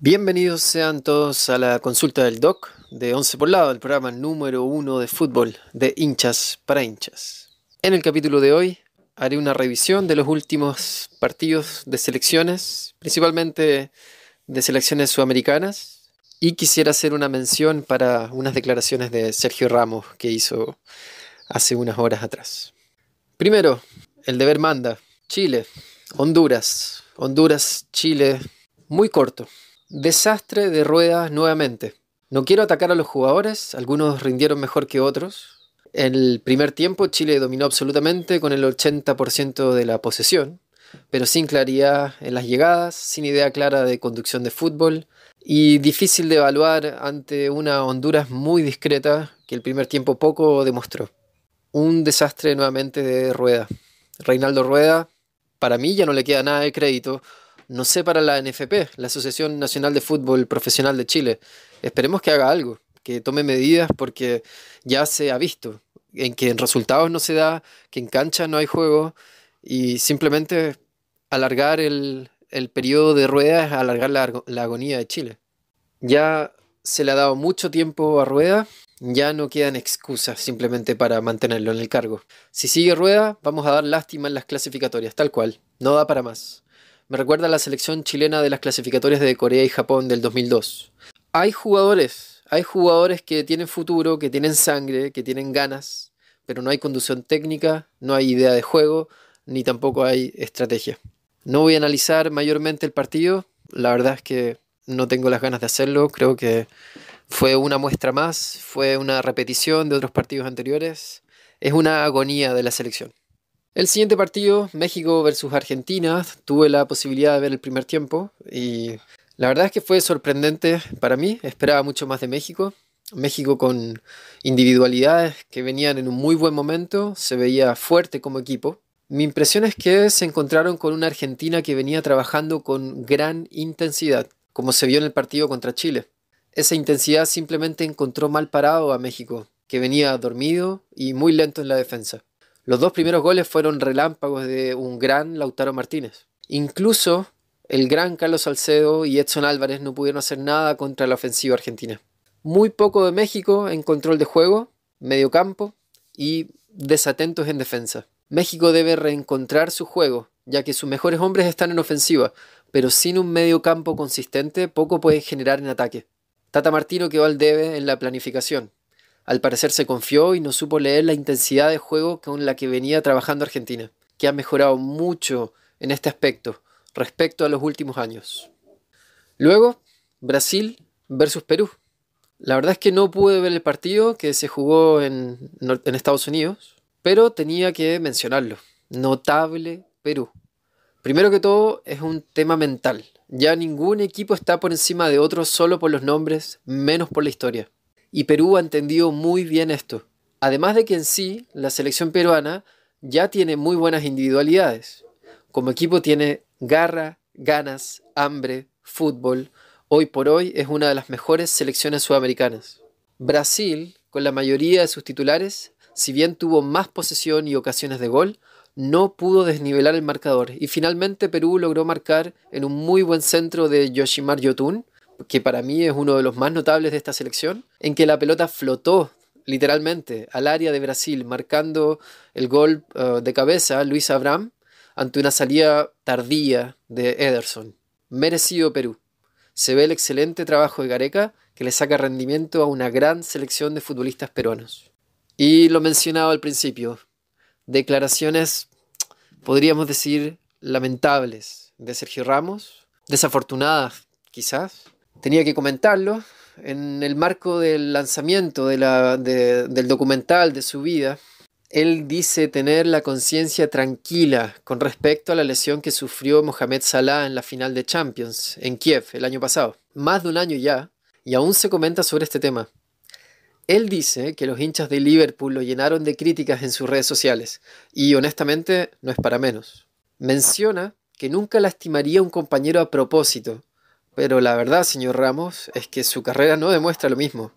Bienvenidos sean todos a la consulta del Doc de Once por Lado, el programa número uno de fútbol de hinchas para hinchas. En el capítulo de hoy haré una revisión de los últimos partidos de selecciones, principalmente de selecciones sudamericanas, y quisiera hacer una mención para unas declaraciones de Sergio Ramos que hizo hace unas horas atrás. Primero, el deber manda. Chile, Honduras, Honduras, Chile, muy corto. Desastre de ruedas nuevamente. No quiero atacar a los jugadores, algunos rindieron mejor que otros. En el primer tiempo Chile dominó absolutamente con el 80% de la posesión, pero sin claridad en las llegadas, sin idea clara de conducción de fútbol y difícil de evaluar ante una Honduras muy discreta que el primer tiempo poco demostró. Un desastre nuevamente de Rueda. Reinaldo Rueda, para mí ya no le queda nada de crédito no sé para la NFP, la Asociación Nacional de Fútbol Profesional de Chile. Esperemos que haga algo, que tome medidas porque ya se ha visto en que en resultados no se da, que en cancha no hay juego y simplemente alargar el, periodo de es alargar la agonía de Chile. Ya se le ha dado mucho tiempo a Rueda, ya no quedan excusas simplemente para mantenerlo en el cargo. Si sigue Rueda, vamos a dar lástima en las clasificatorias, tal cual, no da para más. Me recuerda a la selección chilena de las clasificatorias de Corea y Japón del 2002. Hay jugadores, hay jugadores que tienen futuro, que tienen sangre, que tienen ganas, pero no hay conducción técnica, no hay idea de juego, ni tampoco hay estrategia. No voy a analizar mayormente el partido, la verdad es que no tengo las ganas de hacerlo, creo que fue una muestra más, fue una repetición de otros partidos anteriores, es una agonía de la selección. El siguiente partido, México versus Argentina, tuve la posibilidad de ver el primer tiempo y la verdad es que fue sorprendente para mí, esperaba mucho más de México. México con individualidades que venían en un muy buen momento, se veía fuerte como equipo. Mi impresión es que se encontraron con una Argentina que venía trabajando con gran intensidad, como se vio en el partido contra Chile. Esa intensidad simplemente encontró mal parado a México, que venía dormido y muy lento en la defensa. Los dos primeros goles fueron relámpagos de un gran Lautaro Martínez. Incluso el gran Carlos Salcedo y Edson Álvarez no pudieron hacer nada contra la ofensiva argentina. Muy poco de México en control de juego, medio campo y desatentos en defensa. México debe reencontrar su juego, ya que sus mejores hombres están en ofensiva, pero sin un medio campo consistente poco puede generar en ataque. Tata Martino quedó al debe en la planificación. Al parecer se confió y no supo leer la intensidad de juego con la que venía trabajando Argentina, que ha mejorado mucho en este aspecto respecto a los últimos años. Luego, Brasil versus Perú. La verdad es que no pude ver el partido que se jugó en, Estados Unidos, pero tenía que mencionarlo. Notable Perú. Primero que todo, es un tema mental. Ya ningún equipo está por encima de otro solo por los nombres, menos por la historia. Y Perú ha entendido muy bien esto. Además de que en sí, la selección peruana ya tiene muy buenas individualidades. Como equipo tiene garra, ganas, hambre, fútbol. Hoy por hoy es una de las mejores selecciones sudamericanas. Brasil, con la mayoría de sus titulares, si bien tuvo más posesión y ocasiones de gol, no pudo desnivelar el marcador y finalmente Perú logró marcar en un muy buen centro de Yoshimar Yotun que para mí es uno de los más notables de esta selección, en que la pelota flotó literalmente al área de Brasil, marcando el gol eh, de cabeza Luis Abraham ante una salida tardía de Ederson. Merecido Perú. Se ve el excelente trabajo de Gareca que le saca rendimiento a una gran selección de futbolistas peruanos. Y lo mencionaba al principio, declaraciones, podríamos decir, lamentables de Sergio Ramos, desafortunadas quizás, tenía que comentarlo en el marco del lanzamiento del documental de su vida. Él dice tener la conciencia tranquila con respecto a la lesión que sufrió Mohamed Salah en la final de Champions en Kiev el año pasado. Más de un año ya, y aún se comenta sobre este tema. Él dice que los hinchas de Liverpool lo llenaron de críticas en sus redes sociales, y honestamente no es para menos. Menciona que nunca lastimaría a un compañero a propósito, pero la verdad, señor Ramos, es que su carrera no demuestra lo mismo.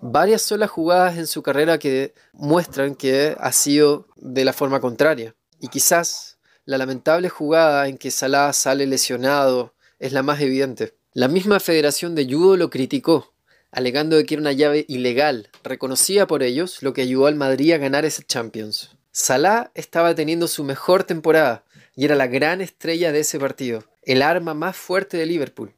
Varias son las jugadas en su carrera que muestran que ha sido de la forma contraria. Y quizás la lamentable jugada en que Salah sale lesionado es la más evidente. La misma Federación de Judo lo criticó, alegando que era una llave ilegal, reconocida por ellos, lo que ayudó al Madrid a ganar ese Champions. Salah estaba teniendo su mejor temporada y era la gran estrella de ese partido, el arma más fuerte de Liverpool.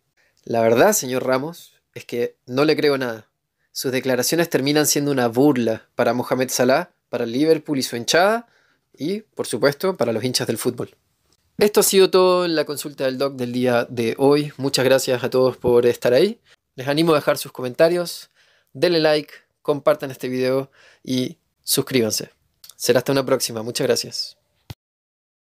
La verdad, señor Ramos, es que no le creo nada. Sus declaraciones terminan siendo una burla para Mohamed Salah, para Liverpool y su hinchada, y, por supuesto, para los hinchas del fútbol. Esto ha sido todo en la consulta del doc del día de hoy. Muchas gracias a todos por estar ahí. Les animo a dejar sus comentarios, denle like, compartan este video y suscríbanse. Será hasta una próxima. Muchas gracias.